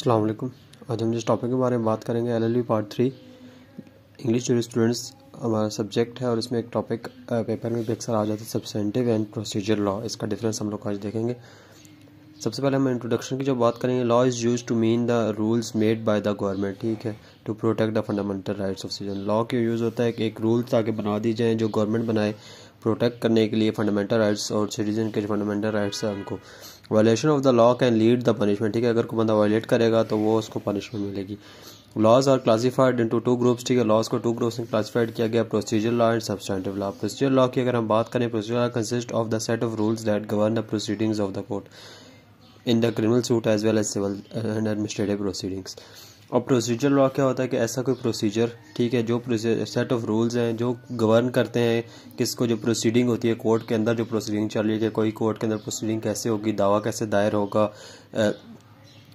अल्लाम आज हम जिस टॉपिक के बारे में बात करेंगे L L B part three English जो स्टूडेंट्स हमारा सब्जेक्ट है और इसमें एक टॉपिक पेपर में भी अक्सर आ जाता है सब्सेंटिव एंड प्रोसीजर लॉ इसका डिफरेंस हम लोग आज देखेंगे सबसे पहले हम इंट्रोडक्शन की जो बात करेंगे law is use to mean the rules made by the government ठीक है to protect the fundamental rights of citizen law क्यों यूज़ होता है कि एक रूल्स आगे बना दी जाए जो गवर्नमेंट बनाए प्रोटेक्ट करने के लिए फंडामेंटल राइट्स और सिटीजन के फंडामेंटल राइट्स हैं उनको violation of the law can lead the punishment ठीक है अगर कोई बंदा वायलेट करेगा तो वो उसको पनिशमेंट मिलेगी laws are classified in two groups ठीक है लॉज को टू ग्रुप्स में क्लासिफाइड किया गया procedure law and substantive law procedure law की अगर हम बात करें procedure law consist of the set of rules that govern the proceedings of the court in the criminal suit as well as civil and administrative proceedings और procedure law क्या होता है कि ऐसा कोई प्रोसीजर ठीक है जो सेट ऑफ रूल्स हैं जो गवर्न करते हैं किसको जो प्रोसीडिंग होती है कोर्ट के अंदर जो प्रोसीडिंग चल रही है कि कोई कोर्ट के अंदर प्रोसीडिंग कैसे होगी दावा कैसे दायर होगा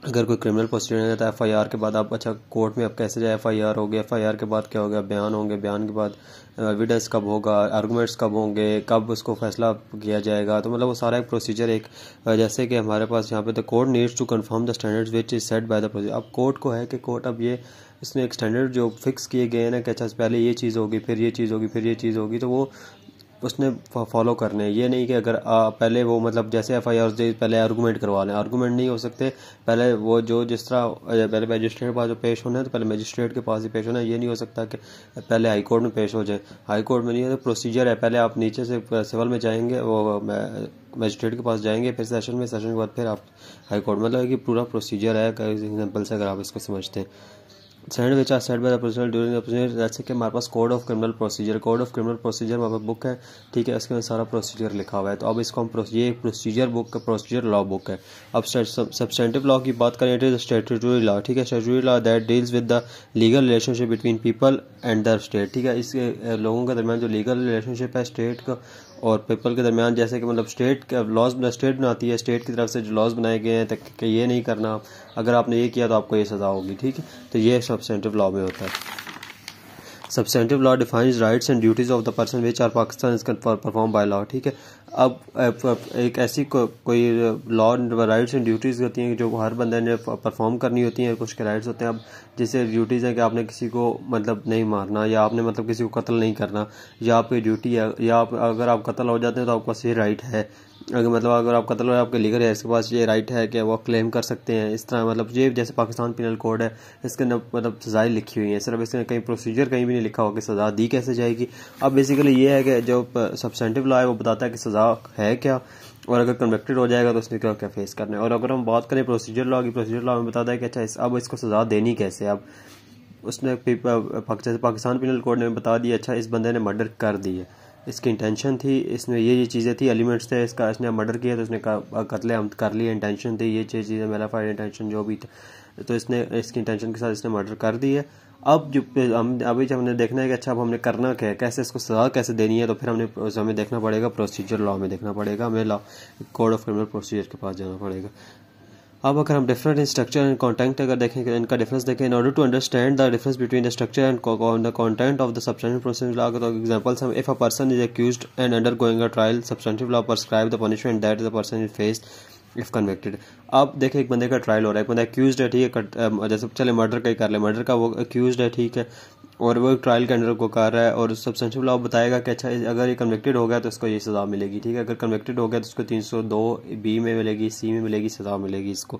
अगर कोई क्रिमिनल प्रोसीडिंग है तो एफ़ आई आर के बाद आप अच्छा कोर्ट में आप कैसे जाए एफ़ आई आर हो गया एफ़ आई आर के बाद क्या हो गया बयान होंगे बयान के बाद विडस कब होगा आर्गूमेंट्स कब होंगे कब उसको फैसला किया जाएगा तो मतलब वो सारा एक प्रोसीजर एक जैसे कि हमारे पास यहाँ पे the court needs to confirm the standards which is set by the procedure अब कोर्ट को है कि कोर्ट अब ये इसमें एक स्टैंडर्ड जो फिक्स किए गए हैं ना कि अच्छा पहले ये चीज़ होगी फिर ये चीज़ होगी फिर ये चीज़ होगी तो वो उसने फॉलो करने ये नहीं कि अगर आ, पहले वो मतलब जैसे एफ आई आर पहले आर्गूमेंट करवा लें आर्गूमेंट नहीं हो सकते पहले वो जो जिस तरह पहले मजिस्ट्रेट के पास जो पेश होना है तो पहले मजिस्ट्रेट के पास ही पेश होना है ये नहीं हो सकता कि पहले हाई कोर्ट में पेश हो जाए हाई कोर्ट में नहीं है तो प्रोसीजर है पहले आप नीचे से सिविल में जाएंगे वो मजिस्ट्रेट के पास जाएंगे फिर सेशन में सेशन के बाद फिर आप हाई कोर्ट मतलब कि पूरा प्रोसीजर है एग्जाम्पल से अगर आप इसको समझते हैं sand which are set by दर्सनल प्रोसीजर ड्यूरिंग जैसे कि हमारे पास code of criminal procedure code of criminal procedure हमारे बुक है ठीक है इसके अंदर सारा प्रोसीजर लिखा हुआ है तो अब इसको हम ये procedure book procedure law book है अब सब्सटेंटिव लॉ की बात करें इट इज़ स्टेटरी लॉ ठीक है statutory law that deals with the legal relationship between people and the state ठीक है इस लोगों के दरमियान जो लीगल रिलेशनशिप है स्टेट का और पीपल के दरमियान जैसे कि मतलब स्टेट लॉज स्टेट बनाती है स्टेट की तरफ से जो लॉज बनाए गए हैं तक ये नहीं करना अगर आपने ये किया तो आपको ये सज़ा होगी ठीक है तो ये सब सेंट्रल लॉ में होता है substantive law define rights and duties of the person which are Pakistan is perform by law ठीक है अब एक ऐसी को, कोई लॉ राइट्स एंड ड्यूटीज़ होती हैं जो हर बंदे ने परफॉर्म करनी होती हैं कुछ के राइट्स होते हैं अब जैसे ड्यूटीज़ हैं कि आपने किसी को मतलब नहीं मारना या आपने मतलब किसी को कत्ल नहीं करना या आपकी ड्यूटी है या आप अगर आप कत्ल हो जाते हैं तो आपका सही राइट है अगर मतलब अगर आपका तलवार आपके लीगल है इसके पास ये राइट है कि वो क्लेम कर सकते हैं इस तरह मतलब ये जैसे पाकिस्तान पिनल कोड है इसके अंदर मतलब सज़ाएं लिखी हुई हैं सिर्फ इसमें कहीं प्रोसीजर कहीं भी नहीं लिखा हो कि सज़ा दी कैसे जाएगी अब बेसिकली ये है कि जो सबसेंटिव लॉ है वो बताता है कि सज़ा है क्या और अगर कन्वेक्टेड हो जाएगा तो उसने क्या क्या फेस करना है और अगर हम बात करें प्रोसीजर लॉ की प्रोसीजर लॉ में बताता है कि अच्छा इस अब इसको सज़ा देनी कैसे अब उसने जैसे पाकिस्तान पिनल कोड ने बता दिया अच्छा इस बंदे ने मर्डर कर दिया इसकी इंटेंशन थी इसमें ये ये चीज़ें थी एलिमेंट्स थे इसका इसने मर्डर किया तो इसने कतले हम कर लिया इंटेंशन थी ये चीज चीज़ें मेलाफाइड इंटेंशन जो भी था तो इसने इसकी इंटेंशन के साथ इसने मर्डर कर दिया है अब जो हम अभी जब हमने देखना है कि अच्छा अब हमने करना क्या है कैसे इसको सजा कैसे देनी है तो फिर हमने हमें देखना पड़ेगा प्रोसीजर लॉ में देखना पड़ेगा हमें law code of criminal procedure के पास जाना पड़ेगा अब अगर हम different in structure and content अगर देखें इनका डिफरेंस देखें in order to understand the difference between the structure and the content of the substantive process law तो एग्जांपल्स हम if a person is accused and undergoing a trial substantive law prescribe the punishment that the person is faced if convicted अब देखें एक बंदे का trial हो रहा है एक बंदा एक्यूज है ठीक है जैसे चले मर्डर का ही कर ले मर्डर का वो एक्यूज है ठीक है और वो ट्रायल के अंडर को कर रहा है और सेंसिव लॉ बताएगा कि अच्छा अगर ये कन्विक्टेड हो गया तो इसको ये सज़ा मिलेगी ठीक है अगर कन्विक्टेड हो गया तो इसको तीन सौ दो बी में मिलेगी सी में मिलेगी सज़ा मिलेगी इसको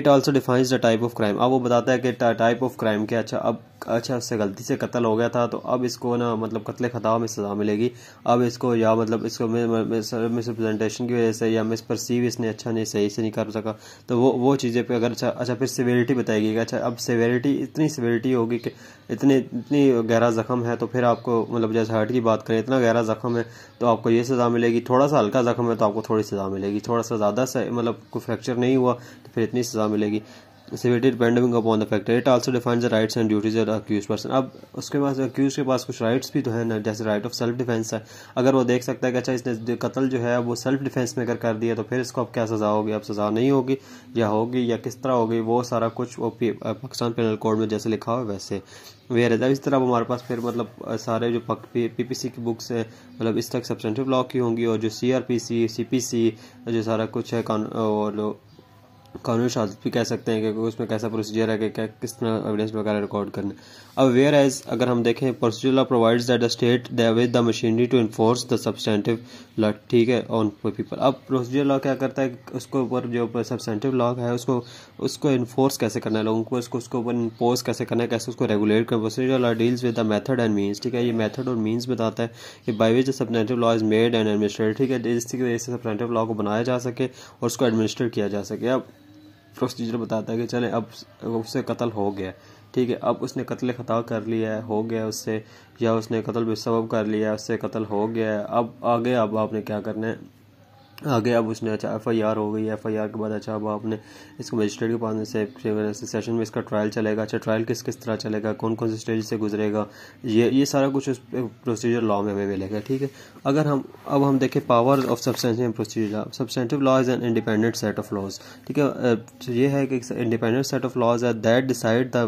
it also defines the type of crime अब वो बताता है कि टाइप ऑफ क्राइम क्या अच्छा अब अच्छा उससे गलती से कत्ल हो गया था तो अब इसको ना मतलब कत्ल खताब में सज़ा मिलेगी अब इसको या मतलब इसको मिसप्रजेंटेशन की वजह से या मिस परसीव इसने अच्छा नहीं सही से नहीं कर सका तो वो वो चीज़ें पे अगर अच्छा अच्छा फिर सिवेरिटी बताएगी अच्छा अब सिवेरिटी इतनी सिवेरिटी होगी कि इतनी इतनी गहरा ज़ख्म है तो फिर आपको मतलब जैसे हर्ट की बात करें इतना गहरा ज़ख्म है तो आपको ये सज़ा मिलेगी थोड़ा सा हल्का ज़ख्म है तो आपको थोड़ी सज़ा मिलेगी थोड़ा सा ज़्यादा मतलब कोई फ्रैक्चर नहीं हुआ तो फिर इतनी सज़ा मिलेगी severity depending upon the factor it also define the rights and duties of accuse person अब उसके पास अक्यूज के पास कुछ राइट्स भी तो है ना जैसे राइट ऑफ सेल्फ डिफेंस है अगर वो देख सकता है कि अच्छा इसने कत्ल जो है वो सेल्फ डिफेंस में अगर कर दिया तो फिर इसको अब क्या सज़ा होगी अब सज़ा नहीं होगी या होगी या किस तरह होगी वो सारा कुछ वो पाकिस्तान पेनल कोड में जैसे लिखा हुआ वैसे रहता है इस तरह हमारे पास फिर मतलब सारे जो पी पी सी की बुक्स हैं मतलब इस तक सब्सटेंटिव लॉ की होंगी और जो C R P C C P C जो सारा कुछ है और कानून शास्त्र भी कह सकते हैं कि उसमें कैसा प्रोसीजर है कि क्या किस तरह एविडेंस वगैरह रिकॉर्ड करना अब वेयर एज अगर हम देखें procedure law provides that the state with the machinery to enforce the substantive law ठीक है ऑन पीपल अब प्रोसीजर लॉ क्या करता है उसके ऊपर जो सब्सटेंटिव लॉ है उसको उसको इन्फोर्स कैसे करना है लोगों को उसको उसके ऊपर इन्फोर्स कैसे करना है कैसे उसको रेगुलेट करना procedure law deals with the method and means ठीक है ये मैथड और मीन्स बताता है कि by which the substantive law is made and administrate ठीक है जिसकी वजह से सब्सटेंटिव लॉ को बनाया जा सके और उसको एडमिनिस्ट्रेट किया जा सके अब प्रोसीजर बताता है कि चले अब उससे कत्ल हो गया ठीक है अब उसने कत्ल खता कर लिया है हो गया उससे या उसने कत्ल बेसब कर लिया है उससे कत्ल हो गया है अब आगे अब आपने क्या करना है आगे अब उसने अच्छा एफ आई आर हो गई एफ आई आर के बाद अच्छा अब आपने इसको मजिस्ट्रेट के पास से सेशन में इसका ट्रायल चलेगा अच्छा ट्रायल किस किस तरह चलेगा कौन कौन से स्टेज से गुजरेगा ये ये सारा कुछ उस प्रोसीजर लॉ में हमें मिलेगा ठीक है अगर हम अब हम देखें power of substantive procedure law substantive law is an independent set of laws ठीक है ये है कि इंडिपेंडेंट सेट ऑफ लॉज है that decide the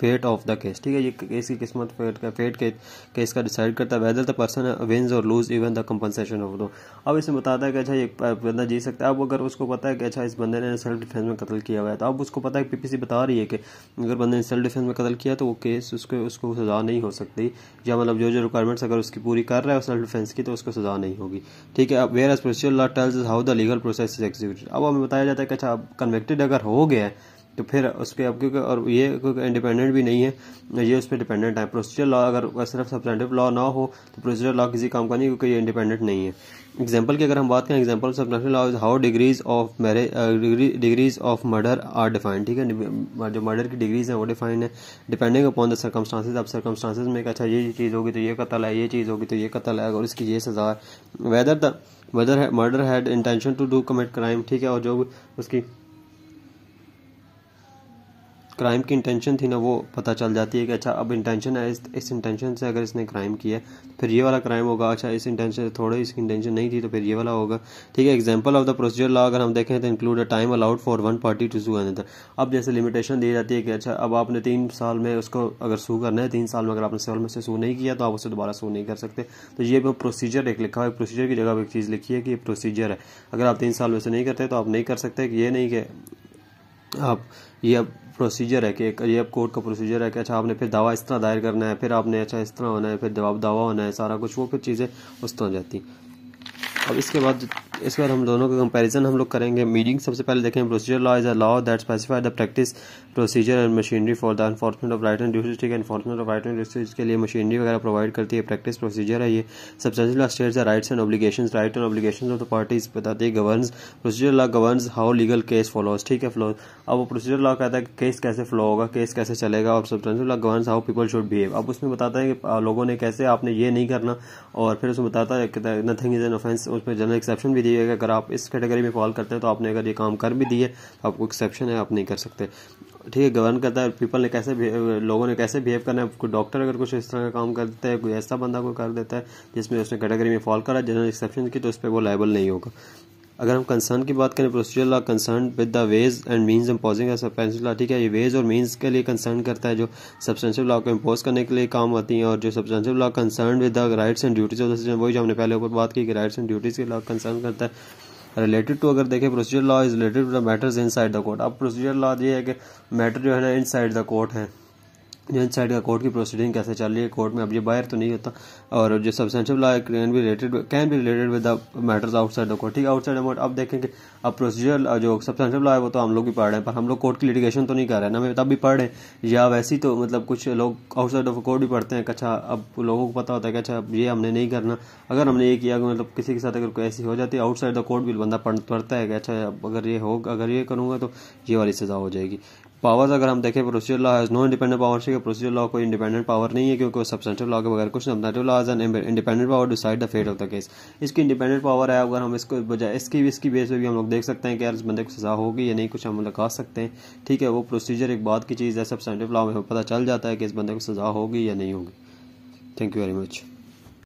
fate of the case ठीक है ये केस की किस्मत फेट का फेट के केस का डिसाइड करता है वेदर द पर्सन विन्स और lose even the compensation of दो अब इसमें बताता है कि अच्छा एक बंदा जी सकता है अब अगर उसको पता है कि अच्छा इस बंदे ने सेल्फ डिफेंस में कत्ल किया हुआ है तो अब उसको पता है पीपीसी बता रही है कि अगर बंदे ने सेल्फ डिफेंस में कत्ल किया तो वो केस उसको उसको सज़ा नहीं हो सकती या मतलब जो जो रिक्वायरमेंट्स अगर उसकी पूरी कर रहा है सेल्फ डिफेंस की तो उसको सज़ा नहीं होगी ठीक है अब whereas procedure law tells how the legal process is executed अब हमें बताया जाता है कि अच्छा अब कन्वेक्टेड अगर हो गया है तो फिर उसके अब क्योंकि और ये क्योंकि इंडिपेंडेंट भी नहीं है तो ये उस पर डिपेंडेंट है प्रोसीजर लॉ अगर सिर्फ सब्सटेंटिव लॉ ना हो तो प्रोसीजर लॉ किसी काम का नहीं क्योंकि ये इंडिपेंडेंट नहीं है एग्जाम्पल की अगर हम बात करें example substantive law is how degrees of marriage degrees of murder are defined ठीक है uh, जो मर्डर की डिग्रीज हैं वो डिफाइंड है डिपेंडिंग अपॉन द सर्कमस्टांसिस अब सर्कमस्टांसिस में अच्छा ये चीज़ होगी तो ये कतल है ये चीज़ होगी तो ये कतल है और इसकी ये सजा है whether the whether murder had intention to do commit crime ठीक है और जो उसकी क्राइम की इंटेंशन थी ना वो पता चल जाती है कि अच्छा अब इंटेंशन है इस इस इंटेंशन से अगर इसने क्राइम किया फिर ये वाला क्राइम होगा अच्छा इस इंटेंशन से थोड़े इसकी इंटेंशन नहीं थी तो फिर ये वाला होगा ठीक है example of the procedure law अगर हम देखें तो include a time allowed for one party to sue another अब जैसे लिमिटेशन दी जाती है कि अच्छा अब आपने तीन साल में उसको अगर सू करना है तीन साल में अगर आपने सेवल में से सू नहीं किया तो आप उसे दोबारा सू नहीं कर सकते तो ये प्रोसीजर एक लिखा हुआ है प्रोसीजर की जगह एक चीज़ लिखी है कि ये प्रोसीजर है अगर आप तीन साल में से नहीं करते तो आप नहीं कर सकते ये नहीं कि आप ये अब प्रोसीजर है कि एक ये कोर्ट का प्रोसीजर है कि अच्छा आपने फिर दावा इस तरह दायर करना है फिर आपने अच्छा इस तरह होना है फिर जवाब दावा होना है सारा कुछ वो फिर चीज़ें उस तरह जाती अब इसके बाद इस बार हम दोनों का कंपैरिजन हम लोग करेंगे मीडिंग सबसे पहले देखें procedure law is a law that specified the practice procedure and machinery for the enforcement of right and duty ठीक है enforcement of right and duty के लिए मशीनरी वगैरह प्रोवाइड करती है प्रैक्टिस प्रोसीजर है ये substantial states the rights and obligation right and obligation of the parties बताती है governs procedure law governs how legal case follows ठीक है फ्लो अब वो प्रोसीजर लॉ कहता है कि केस कैसे फ्लो होगा केस कैसे चलेगा और substantial law governs how people should behave अब उसमें बताता है कि लोगों ने कैसे आपने ये नहीं करना और फिर उसमें बताता है नथिंग इज एन ऑफेंस उसमें जनरल एक्सेप्शन भी दीजिएगा अगर आप इस कैटेगरी में फॉल करते हैं तो आपने अगर ये काम कर भी दिए तो आपको एक्सेप्शन है आप नहीं कर सकते ठीक है गवर्न करता है पीपल ने कैसे लोगों ने कैसे बिहेव करना है कोई डॉक्टर अगर कुछ इस तरह का काम कर देता है कोई ऐसा बंदा कोई कर देता है जिसमें उसने कैटेगरी में फॉल करा जनरल एक्सेप्शन की तो उस पर वो लाइबल नहीं होगा अगर हम कंसर्न की बात करें procedure law concern with the ways and means imposing substantial law ठीक है ये वेज और मीन्स के लिए कंसर्न करता है जो सब्सटेंशियल लॉ को इम्पोज करने के लिए काम आती हैं और जो substantial law concern with the rights and duties of the वही जो हमने पहले ऊपर बात की कि राइट्स एंड ड्यूटीज़ के लॉ कंसर्न करता है रिलेटेड टू अगर देखें procedure law is related to the matters inside the court अब प्रोसीजर लॉ ये है कि मैटर जो है ना इन साइड द कोर्ट है जज साइड का कोर्ट की प्रोसीडिंग कैसे चल रही है कोर्ट में अब ये बाहर तो नहीं होता और जो सब्सटेंशियल लॉ कैन भी रिलेटेड कैन भी related with the matters outside the court ठीक है आउटसाइड अमाउंट अब देखें कि अब प्रोसीजर जो सब्सटेंशियल लॉ है वो तो हम लोग भी पढ़ रहे हैं पर हम लोग कोर्ट की लिटिगेशन तो नहीं कर रहे हैं ना हमें तब भी पढ़ रहे हैं या वैसी तो मतलब कुछ लोग आउटसाइड ऑफ कोर्ट भी पढ़ते हैं अच्छा अब लोगों को पता होता है कि अच्छा ये हमने नहीं करना अगर हमने ये किया मतलब किसी के साथ अगर कोई ऐसी हो जाती है आउटसाइड द कोर्ट भी बंदा पढ़ता है कि अच्छा अगर ये हो अगर ये करूँगा तो ये वाली सज़ा हो जाएगी पावर्स अगर हम देखें procedure law has no independent power से प्रोसीजर लॉ कोई इंडिपेंडेंट पावर नहीं है क्योंकि सब्सटेंटिव लॉ के बगैर कुछ substantive law an independent power decide the fate of the case इसकी इंडिपेंडेंट पावर है अगर हम इसको बजाय इसकी भी इसकी बेस पे भी हम लोग देख सकते हैं कि यार इस बंदे को सजा होगी या नहीं कुछ हम लगा सकते हैं ठीक है वो प्रोसीजर एक बात की चीज़ है सब्सटेंटिव लॉ में पता चल जाता है कि इस बंदे को सजा होगी या नहीं होगी थैंक यू वेरी मच